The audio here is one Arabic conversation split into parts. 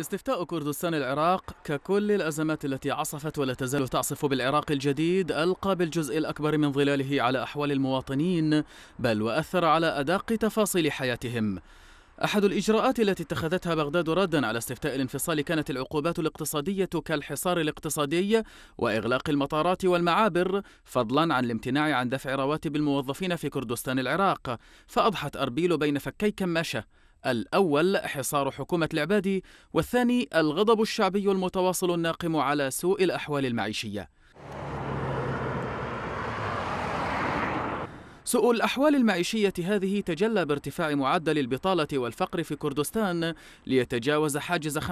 استفتاء كردستان العراق ككل الأزمات التي عصفت ولا تزال تعصف بالعراق الجديد ألقى بالجزء الأكبر من ظلاله على أحوال المواطنين بل وأثر على أدق تفاصيل حياتهم أحد الإجراءات التي اتخذتها بغداد ردا على استفتاء الانفصال كانت العقوبات الاقتصادية كالحصار الاقتصادي وإغلاق المطارات والمعابر فضلا عن الامتناع عن دفع رواتب الموظفين في كردستان العراق فأضحت أربيل بين فكي كماشة الأول حصار حكومة العبادي والثاني الغضب الشعبي المتواصل الناقم على سوء الأحوال المعيشية سوء الأحوال المعيشية هذه تجلى بارتفاع معدل البطالة والفقر في كردستان ليتجاوز حاجز 15%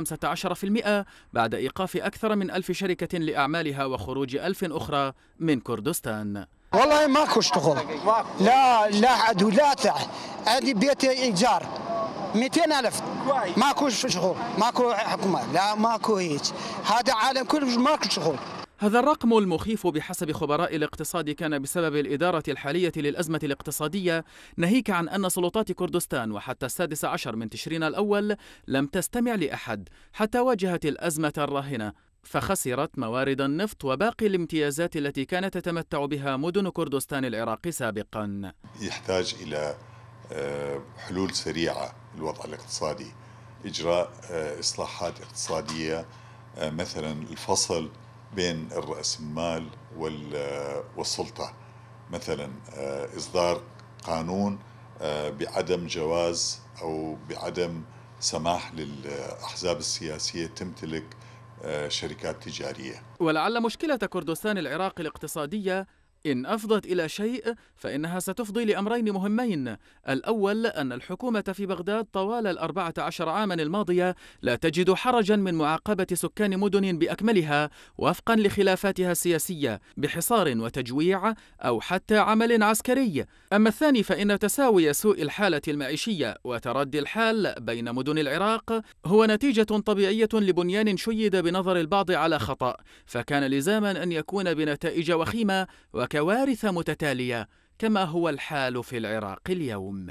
بعد إيقاف أكثر من ألف شركة لأعمالها وخروج ألف أخرى من كردستان والله ماكو اشتغل لا لا لا ولا عندي بيت ايجار 200000 ماكو شغل ماكو حكومه لا ماكو هيك هذا عالم كله ماكو شغل هذا الرقم المخيف بحسب خبراء الاقتصاد كان بسبب الإدارة الحالية للأزمة الاقتصادية ناهيك عن أن سلطات كردستان وحتى السادس عشر من تشرين الأول لم تستمع لأحد حتى واجهت الأزمة الراهنة فخسرت موارد النفط وباقي الامتيازات التي كانت تتمتع بها مدن كردستان العراق سابقا يحتاج إلى آه، حلول سريعة الوضع الاقتصادي إجراء آه، إصلاحات اقتصادية آه، مثلا الفصل بين المال آه، والسلطة مثلا إصدار قانون بعدم جواز أو بعدم سماح للأحزاب السياسية تمتلك شركات تجارية ولعل مشكلة كردستان العراق الاقتصادية إن أفضت إلى شيء فإنها ستفضي لأمرين مهمين الأول أن الحكومة في بغداد طوال الأربعة عشر عاما الماضية لا تجد حرجا من معاقبة سكان مدن بأكملها وفقا لخلافاتها السياسية بحصار وتجويع أو حتى عمل عسكري أما الثاني فإن تساوي سوء الحالة المعيشية وتردي الحال بين مدن العراق هو نتيجة طبيعية لبنيان شيد بنظر البعض على خطأ فكان لزاما أن يكون بنتائج وخيمة وك كوارث متتالية كما هو الحال في العراق اليوم